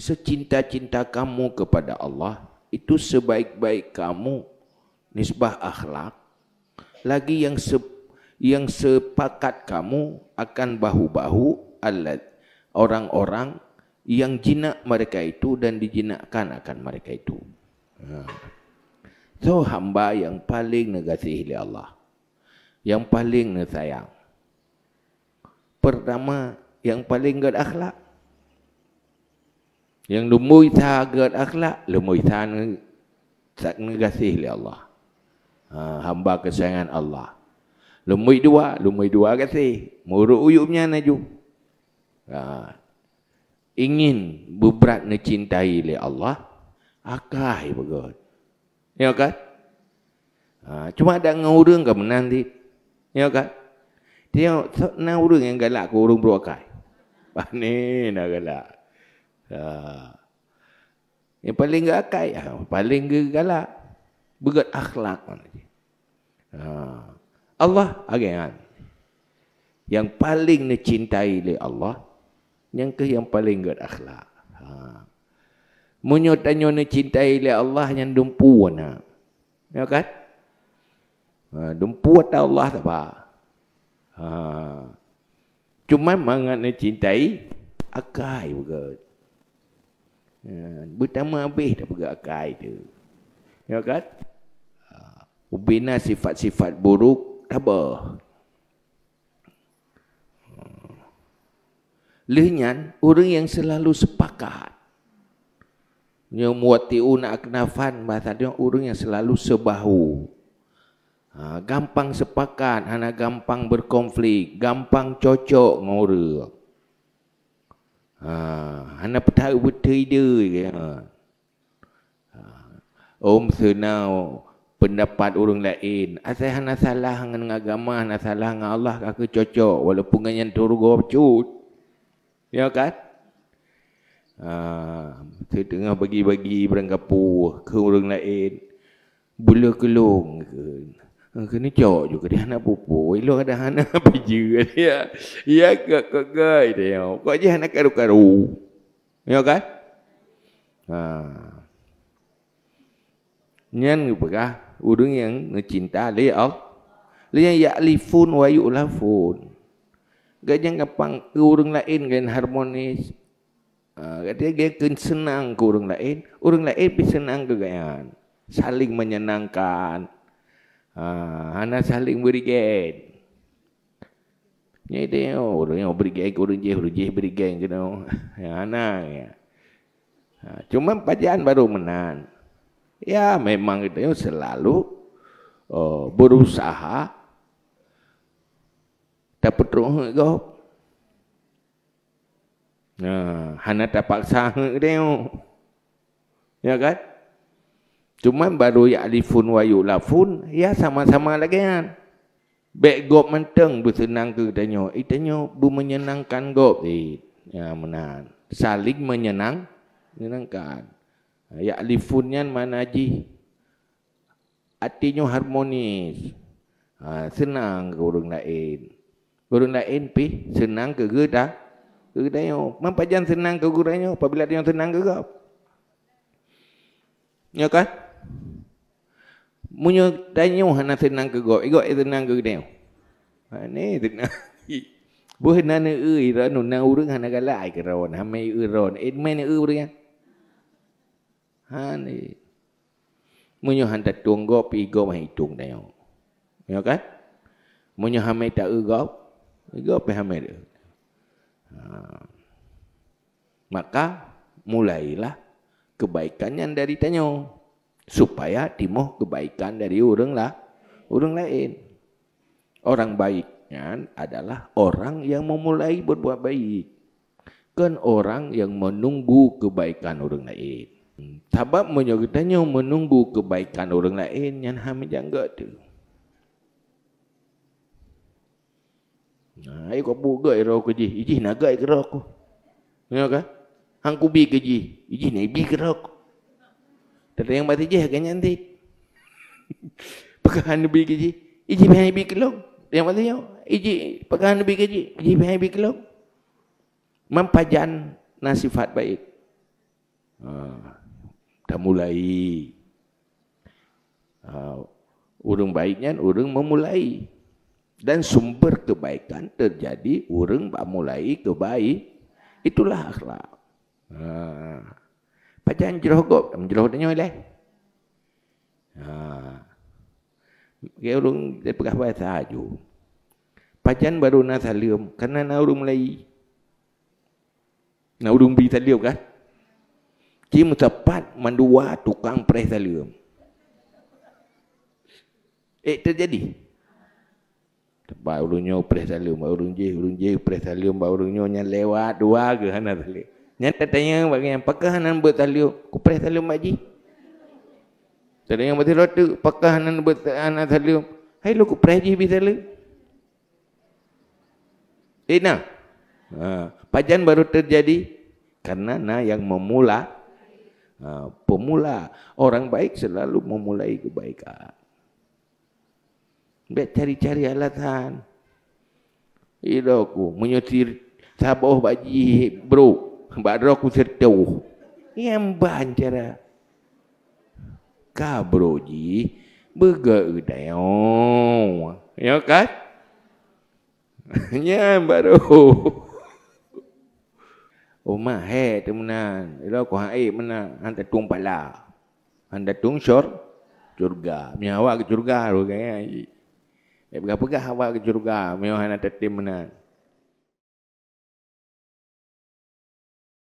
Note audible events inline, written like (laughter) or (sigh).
secinta-cinta kamu kepada Allah itu sebaik-baik kamu nisbah akhlak lagi yang se, yang sepakat kamu akan bahu-bahu alat orang-orang yang jinak mereka itu dan dijinakkan akan mereka itu. Ha. So hamba yang paling negatif oleh Allah. Yang paling sayang. Pertama, yang paling gak akhlak. Yang lumui tha gerd akhlak, lumui tha tak negasih li Allah. Ha, hamba kesayangan Allah. Lumui dua, lumui dua kasih. Muru uyumnya naju. Ha, ingin berat necintai li Allah, akah begot. Ya kan? Ha, cuma ada ngurung ke menanti. Ya kan? Tengok, nak urung yang galak ke urung berwakai. Ini nak galak. Ya. Yang paling gerakai, ha, paling gerak Begut akhlak. Ha. Allah agen. Ha. Yang paling dicintai oleh Allah, yang ke yang paling gerak akhlak. Ha. Munyo tanyo oleh Allah yang dumpu na. Ya kan? Ha, dumpu atau Allah tak apa. Ha. Cuma mangat ni cintai akai begitu. Ya, pertama habis dah pergerakan dia. Ya kan? Ah, ubina sifat-sifat buruk tabah. Lenyan orang yang selalu sepakat. Ya muati'u nak kenafan bahasa dia orang yang selalu sebahu. Ha, gampang sepakat, hana gampang berkonflik, gampang cocok ngorok. Ha, hana petahu betai dia. Ya. Ha. Ha. Om senau pendapat orang lain. Asal hana salah dengan agama, hana salah dengan Allah, aku cocok. Walaupun dengan yang turu cut. Ya kan? Ah, saya tengah bagi-bagi berangkapu ke orang lain. Bula kelong. Bula kelong. Ha, kena cok juga dia anak pupu. Elok ada hana (laughs) apa je kan dia. Ya ke ke gai dia. Kau je anak karu-karu. Ya kan? Ha. Nyan ke apa? Udung yang mencinta dia Allah. Dia yang ya'lifun wa yu'lafun. Gajang kapang ke orang lain gain harmonis. Ha, dia gain senang ke orang lain. Orang lain pi senang ke gain. Saling menyenangkan. Ha, hana saling berikan. Ni dia oh, orang yang beri gaya orang je orang je beri gaya kena. Yang anak. Ya. Ha, cuma pajian baru menang. Ya memang kita ya, selalu oh, berusaha dapat terus kau. Nah, ha, hana tak paksa dia. Ya kan? Cuma baru ya'lifun ya wa yu'lafun, ya sama-sama lagi kan. Bek gop menteng bersenang ke tanya. Eh tanya, bu menyenangkan gop. Eh, ya menan. Saling menyenang, menyenangkan. ya Ya'lifunnya mana aji? Artinya harmonis. Ha, senang ke orang lain. Orang lain pi senang ke ke tak? Ke tanya, mampajan senang ke gurunya? Apabila dia senang ke gop? Ya kan? munyo tanyo hana tenang ke go igo e eh, tenang ke deu ane ah, tenang bu hana ne e ira no na urang hana gala ai ke ron e eh, e kan? ha mai e ron e mai ne e urang ane munyo hanta tuang go pi go mai tuang deu yo kan munyo ha mai ta e go igo e pe ha mai de ha maka mulailah kebaikan yang dari tanyo supaya timoh kebaikan dari orang lah orang lain orang baik kan, adalah orang yang memulai berbuat baik kan orang yang menunggu kebaikan orang lain sebab menyogetanya menunggu kebaikan orang lain yang hami jangka tu Nah, ai ko buga iro ko ji. Ijih nak ai kero ko. Ngaka? Hang ku bi ke ji. Ijih nai bi kero tapi yang mati je harganya nanti. (laughs) Pekahan lebih kaji. Iji eh, bihan ibi kelong. Yang mati yang. Iji eh, pekahan lebih kaji. Iji bihan ibi kelong. Mempajan nasifat baik. Ha, dah mulai. Ha, urung baiknya urung memulai. Dan sumber kebaikan terjadi urung mulai kebaik. Itulah akhlak. Ha. Padang jeruh gop, jeruh dia nyoi leh. Ha. Ke urung dia pegah bae saju. Pacan baru na salium, kana na urung mulai. Na urung bi salium kan? Ki mutapat mandua tukang pre salium. Eh terjadi. Tepat urung nyo pre salium, urung je, urung je pre salium, urung nyo nya lewat dua ke hana salium. Dan dia tanya bagi yang pakah nan bertalio, ku pres talio makji. Tadi yang mati lotu, pakah nan bertana talio. Hai lu ku pernah ji bisa lu? Eh nah. Ha, pajan baru terjadi karena na yang memula ha, pemula orang baik selalu memulai kebaikan. Biar cari-cari alasan. Ido aku menyusir sabuh baji bro. Badro aku seteuh. Yang bancara. Kabro ji. Bega udayo. Ya kan? Ya baru. Oma oh, he temenan. Ira ko hai eh, mana hanta tung pala. Hanta tung syur curga, Mia awak ke surga ro gaya ji. Eh berapa gah awak ke surga? Mia hanta tetim menan.